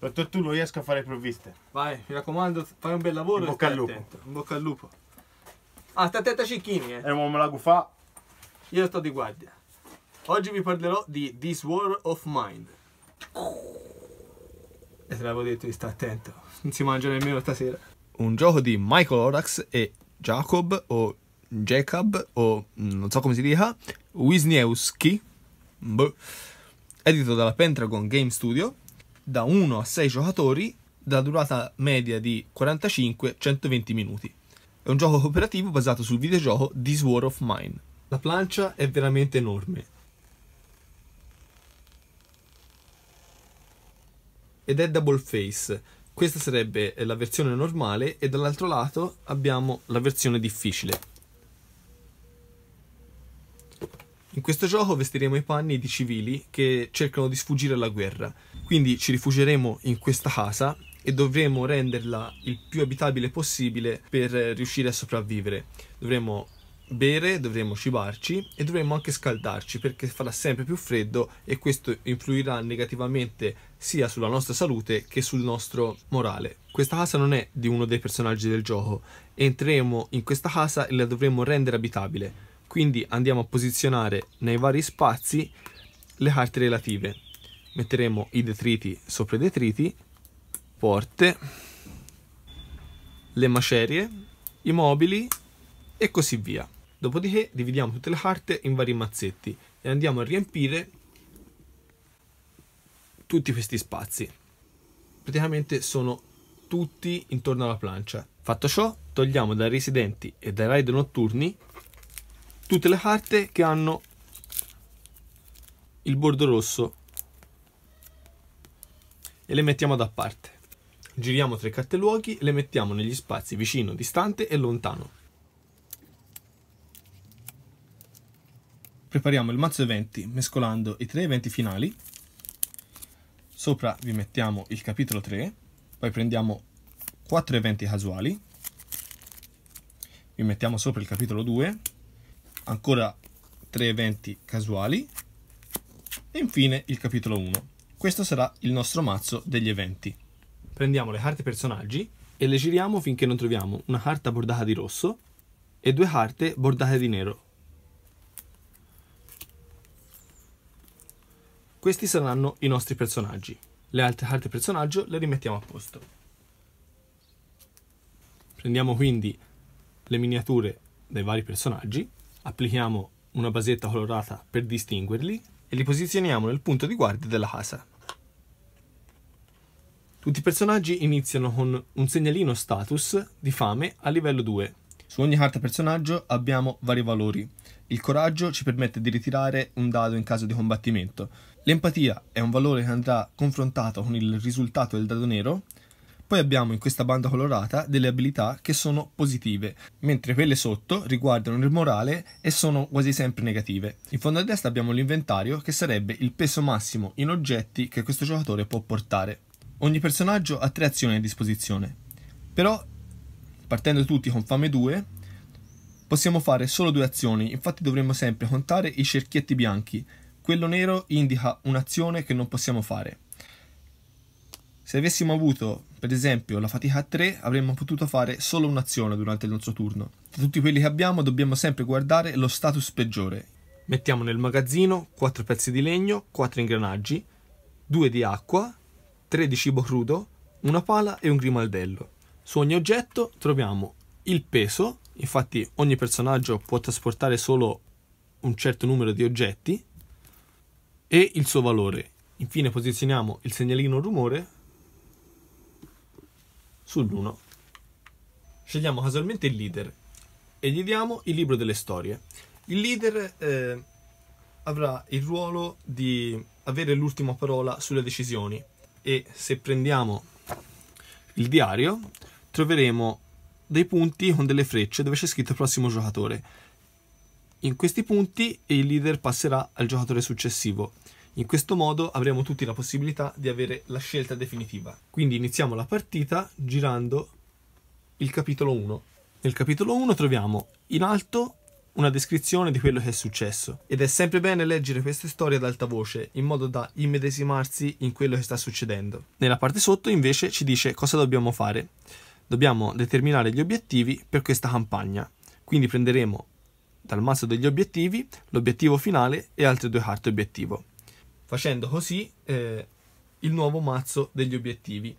Dottor Tullo, riesco a fare provviste. Vai, mi raccomando, fai un bel lavoro. In bocca al lupo. Attento. In bocca al lupo. Ah, sta attento a Cicchini, eh. E eh, non me la gufà. Io sto di guardia. Oggi vi parlerò di This War of Mind. E te l'avevo detto di stare attento. Non si mangia nemmeno stasera. Un gioco di Michael Orax e Jacob o Jacob o non so come si dica Wisniewski boh, edito dalla Pentagon Game Studio da 1 a 6 giocatori dalla durata media di 45-120 minuti. È un gioco cooperativo basato sul videogioco This War of Mine. La plancia è veramente enorme. Ed è double face. Questa sarebbe la versione normale e dall'altro lato abbiamo la versione difficile. In questo gioco vestiremo i panni di civili che cercano di sfuggire alla guerra. Quindi ci rifugeremo in questa casa e dovremo renderla il più abitabile possibile per riuscire a sopravvivere. Dovremo bere, dovremo cibarci e dovremo anche scaldarci perché farà sempre più freddo e questo influirà negativamente sia sulla nostra salute che sul nostro morale. Questa casa non è di uno dei personaggi del gioco, entreremo in questa casa e la dovremo rendere abitabile, quindi andiamo a posizionare nei vari spazi le carte relative metteremo i detriti sopra i detriti, porte, le macerie, i mobili e così via. Dopodiché dividiamo tutte le carte in vari mazzetti e andiamo a riempire tutti questi spazi. Praticamente sono tutti intorno alla plancia. Fatto ciò, togliamo dai residenti e dai ride notturni tutte le carte che hanno il bordo rosso e le mettiamo da parte. Giriamo tre cartelluoghi e le mettiamo negli spazi vicino, distante e lontano. Prepariamo il mazzo eventi mescolando i tre eventi finali. Sopra vi mettiamo il capitolo 3, poi prendiamo 4 eventi casuali, vi mettiamo sopra il capitolo 2, ancora 3 eventi casuali e infine il capitolo 1. Questo sarà il nostro mazzo degli eventi. Prendiamo le carte personaggi e le giriamo finché non troviamo una carta bordata di rosso e due carte bordate di nero. Questi saranno i nostri personaggi. Le altre carte personaggio le rimettiamo a posto. Prendiamo quindi le miniature dei vari personaggi, applichiamo una basetta colorata per distinguerli e li posizioniamo nel punto di guardia della casa. Tutti i personaggi iniziano con un segnalino status di fame a livello 2. Su ogni carta personaggio abbiamo vari valori. Il coraggio ci permette di ritirare un dado in caso di combattimento. L'empatia è un valore che andrà confrontato con il risultato del dado nero poi abbiamo in questa banda colorata delle abilità che sono positive, mentre quelle sotto riguardano il morale e sono quasi sempre negative. In fondo a destra abbiamo l'inventario che sarebbe il peso massimo in oggetti che questo giocatore può portare. Ogni personaggio ha tre azioni a disposizione, però partendo tutti con fame 2 possiamo fare solo due azioni, infatti dovremmo sempre contare i cerchietti bianchi, quello nero indica un'azione che non possiamo fare. Se avessimo avuto per esempio, la fatica a 3 avremmo potuto fare solo un'azione durante il nostro turno. Tra tutti quelli che abbiamo dobbiamo sempre guardare lo status peggiore. Mettiamo nel magazzino 4 pezzi di legno, 4 ingranaggi, 2 di acqua, 3 di cibo crudo, una pala e un grimaldello. Su ogni oggetto troviamo il peso, infatti ogni personaggio può trasportare solo un certo numero di oggetti, e il suo valore. Infine posizioniamo il segnalino rumore sull'1. Scegliamo casualmente il leader e gli diamo il libro delle storie. Il leader eh, avrà il ruolo di avere l'ultima parola sulle decisioni e se prendiamo il diario troveremo dei punti con delle frecce dove c'è scritto il prossimo giocatore. In questi punti il leader passerà al giocatore successivo. In questo modo avremo tutti la possibilità di avere la scelta definitiva. Quindi iniziamo la partita girando il capitolo 1. Nel capitolo 1 troviamo in alto una descrizione di quello che è successo ed è sempre bene leggere queste storie ad alta voce in modo da immedesimarsi in quello che sta succedendo. Nella parte sotto invece ci dice cosa dobbiamo fare. Dobbiamo determinare gli obiettivi per questa campagna. Quindi prenderemo dal mazzo degli obiettivi l'obiettivo finale e altre due carte obiettivo facendo così eh, il nuovo mazzo degli obiettivi.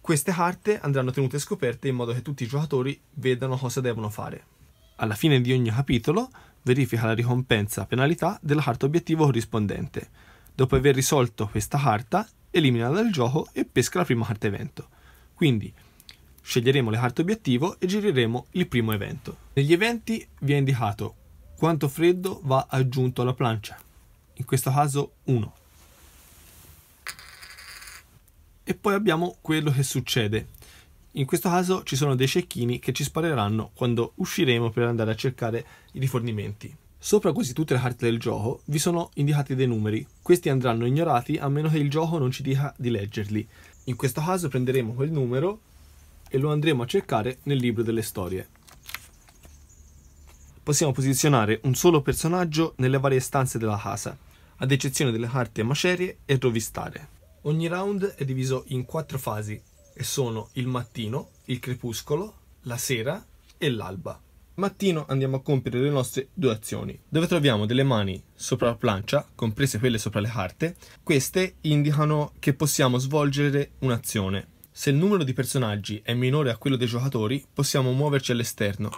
Queste carte andranno tenute scoperte in modo che tutti i giocatori vedano cosa devono fare. Alla fine di ogni capitolo verifica la ricompensa penalità della carta obiettivo corrispondente. Dopo aver risolto questa carta, elimina dal gioco e pesca la prima carta evento. Quindi sceglieremo le carte obiettivo e gireremo il primo evento. Negli eventi vi è indicato quanto freddo va aggiunto alla plancia, in questo caso 1. E poi abbiamo quello che succede. In questo caso ci sono dei cecchini che ci spareranno quando usciremo per andare a cercare i rifornimenti. Sopra quasi tutte le carte del gioco vi sono indicati dei numeri, questi andranno ignorati a meno che il gioco non ci dica di leggerli. In questo caso prenderemo quel numero e lo andremo a cercare nel libro delle storie. Possiamo posizionare un solo personaggio nelle varie stanze della casa ad eccezione delle carte macerie e rovistare. Ogni round è diviso in quattro fasi e sono il mattino, il crepuscolo, la sera e l'alba. Mattino andiamo a compiere le nostre due azioni, dove troviamo delle mani sopra la plancia, comprese quelle sopra le carte. Queste indicano che possiamo svolgere un'azione. Se il numero di personaggi è minore a quello dei giocatori, possiamo muoverci all'esterno.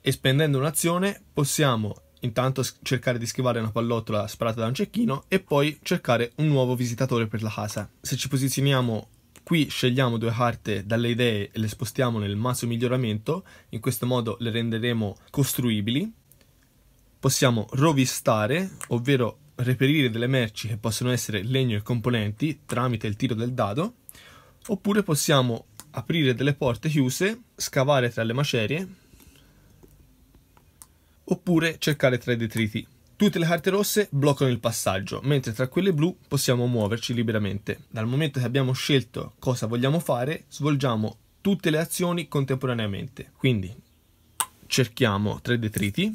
E spendendo un'azione possiamo intanto cercare di schivare una pallottola sparata da un cecchino e poi cercare un nuovo visitatore per la casa. Se ci posizioniamo qui scegliamo due carte dalle idee e le spostiamo nel mazzo miglioramento, in questo modo le renderemo costruibili. Possiamo rovistare, ovvero reperire delle merci che possono essere legno e componenti tramite il tiro del dado, oppure possiamo aprire delle porte chiuse, scavare tra le macerie oppure cercare tra i detriti. Tutte le carte rosse bloccano il passaggio, mentre tra quelle blu possiamo muoverci liberamente. Dal momento che abbiamo scelto cosa vogliamo fare, svolgiamo tutte le azioni contemporaneamente. Quindi cerchiamo tre detriti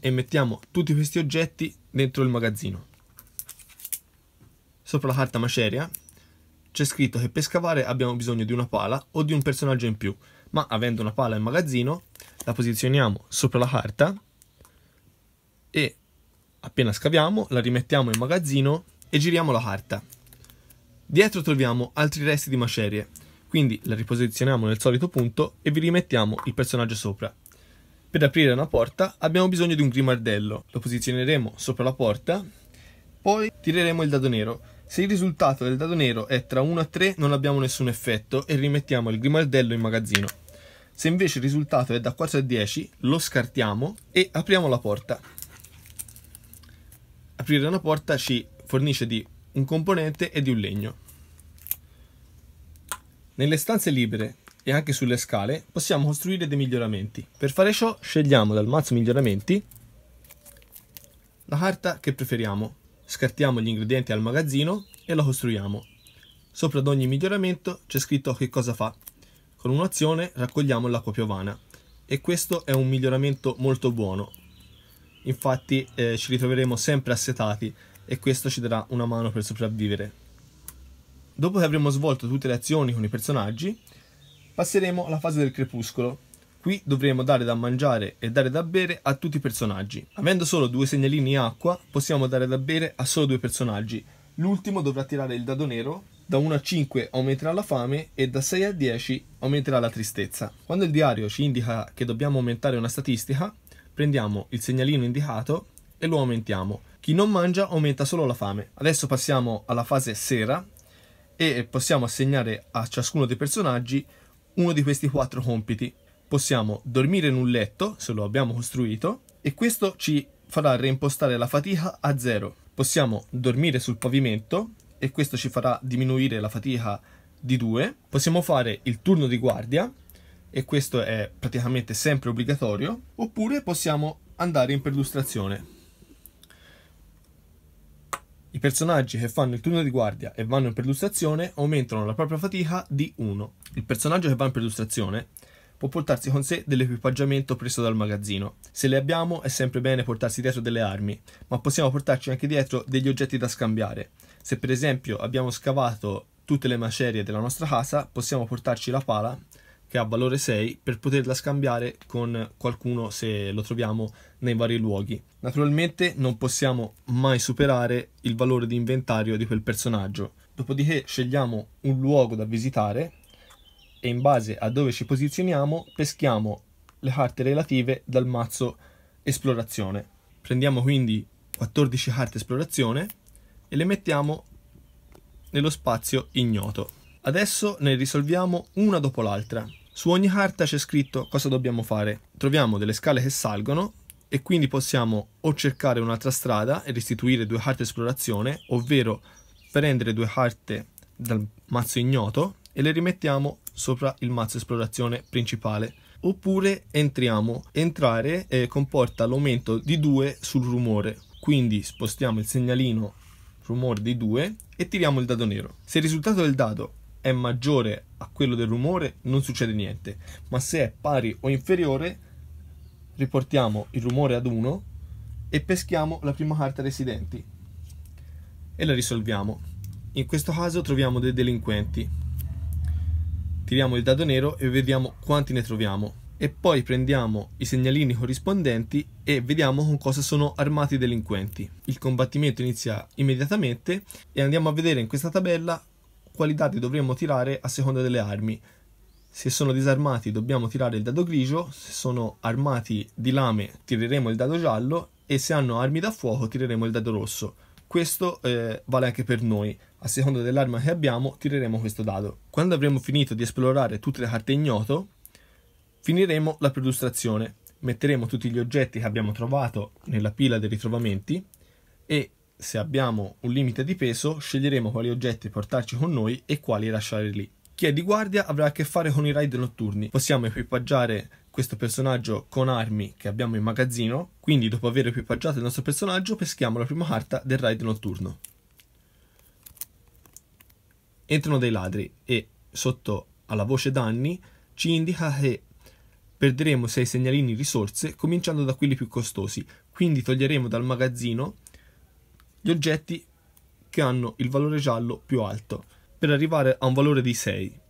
e mettiamo tutti questi oggetti dentro il magazzino. Sopra la carta maceria c'è scritto che per scavare abbiamo bisogno di una pala o di un personaggio in più ma avendo una pala in magazzino la posizioniamo sopra la carta e appena scaviamo la rimettiamo in magazzino e giriamo la carta. Dietro troviamo altri resti di macerie, quindi la riposizioniamo nel solito punto e vi rimettiamo il personaggio sopra. Per aprire una porta abbiamo bisogno di un grimaldello, lo posizioneremo sopra la porta, poi tireremo il dado nero. Se il risultato del dado nero è tra 1 e 3 non abbiamo nessun effetto e rimettiamo il grimaldello in magazzino. Se invece il risultato è da 4 a 10, lo scartiamo e apriamo la porta. Aprire una porta ci fornisce di un componente e di un legno. Nelle stanze libere e anche sulle scale possiamo costruire dei miglioramenti. Per fare ciò scegliamo dal mazzo miglioramenti la carta che preferiamo, scartiamo gli ingredienti al magazzino e la costruiamo. Sopra ad ogni miglioramento c'è scritto che cosa fa con un'azione raccogliamo l'acqua piovana e questo è un miglioramento molto buono. Infatti eh, ci ritroveremo sempre assetati e questo ci darà una mano per sopravvivere. Dopo che avremo svolto tutte le azioni con i personaggi, passeremo alla fase del crepuscolo. Qui dovremo dare da mangiare e dare da bere a tutti i personaggi. Avendo solo due segnalini acqua, possiamo dare da bere a solo due personaggi. L'ultimo dovrà tirare il dado nero da 1 a 5 aumenterà la fame e da 6 a 10 aumenterà la tristezza. Quando il diario ci indica che dobbiamo aumentare una statistica, prendiamo il segnalino indicato e lo aumentiamo. Chi non mangia aumenta solo la fame. Adesso passiamo alla fase sera e possiamo assegnare a ciascuno dei personaggi uno di questi quattro compiti. Possiamo dormire in un letto, se lo abbiamo costruito, e questo ci farà reimpostare la fatica a zero. Possiamo dormire sul pavimento e questo ci farà diminuire la fatica di 2. Possiamo fare il turno di guardia e questo è praticamente sempre obbligatorio, oppure possiamo andare in perlustrazione. I personaggi che fanno il turno di guardia e vanno in perlustrazione aumentano la propria fatica di 1. Il personaggio che va in perlustrazione può portarsi con sé dell'equipaggiamento preso dal magazzino. Se le abbiamo è sempre bene portarsi dietro delle armi, ma possiamo portarci anche dietro degli oggetti da scambiare. Se per esempio abbiamo scavato tutte le macerie della nostra casa, possiamo portarci la pala che ha valore 6 per poterla scambiare con qualcuno se lo troviamo nei vari luoghi. Naturalmente non possiamo mai superare il valore di inventario di quel personaggio. Dopodiché scegliamo un luogo da visitare e in base a dove ci posizioniamo peschiamo le carte relative dal mazzo esplorazione. Prendiamo quindi 14 carte esplorazione e le mettiamo nello spazio ignoto. Adesso ne risolviamo una dopo l'altra. Su ogni carta c'è scritto cosa dobbiamo fare. Troviamo delle scale che salgono e quindi possiamo o cercare un'altra strada e restituire due carte esplorazione, ovvero prendere due carte dal mazzo ignoto e le rimettiamo sopra il mazzo esplorazione principale. Oppure entriamo. Entrare eh, comporta l'aumento di 2 sul rumore, quindi spostiamo il segnalino rumore di 2 e tiriamo il dado nero. Se il risultato del dado è maggiore a quello del rumore non succede niente, ma se è pari o inferiore riportiamo il rumore ad 1 e peschiamo la prima carta residenti e la risolviamo. In questo caso troviamo dei delinquenti. Tiriamo il dado nero e vediamo quanti ne troviamo e poi prendiamo i segnalini corrispondenti e vediamo con cosa sono armati i delinquenti. Il combattimento inizia immediatamente e andiamo a vedere in questa tabella quali dati dovremmo tirare a seconda delle armi. Se sono disarmati dobbiamo tirare il dado grigio, se sono armati di lame tireremo il dado giallo e se hanno armi da fuoco tireremo il dado rosso. Questo eh, vale anche per noi, a seconda dell'arma che abbiamo tireremo questo dado. Quando avremo finito di esplorare tutte le carte ignoto, Finiremo la preillustrazione. Metteremo tutti gli oggetti che abbiamo trovato nella pila dei ritrovamenti e se abbiamo un limite di peso sceglieremo quali oggetti portarci con noi e quali lasciare lì. Chi è di guardia avrà a che fare con i raid notturni. Possiamo equipaggiare questo personaggio con armi che abbiamo in magazzino, quindi dopo aver equipaggiato il nostro personaggio peschiamo la prima carta del raid notturno. Entrano dei ladri e sotto alla voce danni ci indica che Perderemo 6 segnalini risorse, cominciando da quelli più costosi, quindi toglieremo dal magazzino gli oggetti che hanno il valore giallo più alto, per arrivare a un valore di 6.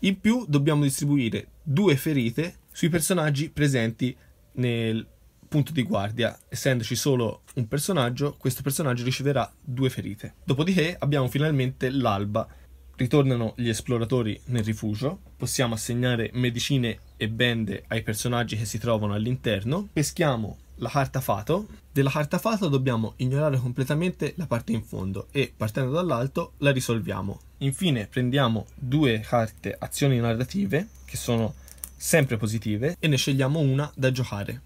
In più dobbiamo distribuire due ferite sui personaggi presenti nel punto di guardia. Essendoci solo un personaggio, questo personaggio riceverà due ferite. Dopodiché abbiamo finalmente l'alba. Ritornano gli esploratori nel rifugio, possiamo assegnare medicine e bende ai personaggi che si trovano all'interno, peschiamo la carta fato, della carta fato dobbiamo ignorare completamente la parte in fondo e partendo dall'alto la risolviamo. Infine prendiamo due carte azioni narrative che sono sempre positive e ne scegliamo una da giocare.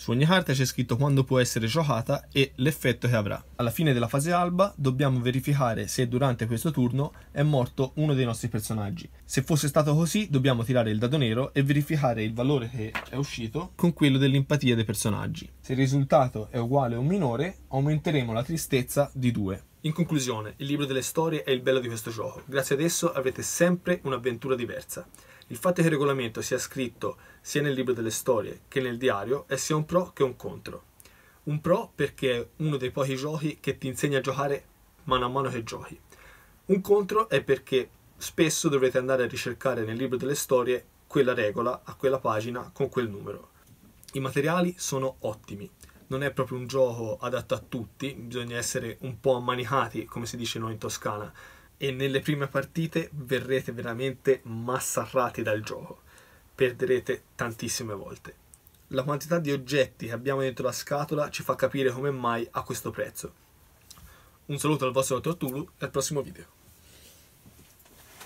Su ogni carta c'è scritto quando può essere giocata e l'effetto che avrà. Alla fine della fase alba dobbiamo verificare se durante questo turno è morto uno dei nostri personaggi. Se fosse stato così dobbiamo tirare il dado nero e verificare il valore che è uscito con quello dell'empatia dei personaggi. Se il risultato è uguale o minore aumenteremo la tristezza di 2. In conclusione, il libro delle storie è il bello di questo gioco. Grazie ad esso avrete sempre un'avventura diversa. Il fatto che il regolamento sia scritto sia nel libro delle storie che nel diario è sia un pro che un contro. Un pro perché è uno dei pochi giochi che ti insegna a giocare mano a mano che giochi. Un contro è perché spesso dovrete andare a ricercare nel libro delle storie quella regola a quella pagina con quel numero. I materiali sono ottimi, non è proprio un gioco adatto a tutti, bisogna essere un po' ammanicati, come si dice noi in Toscana, e nelle prime partite verrete veramente massacrati dal gioco. Perderete tantissime volte. La quantità di oggetti che abbiamo dentro la scatola ci fa capire come mai a questo prezzo. Un saluto al vostro Tortulu e al prossimo video.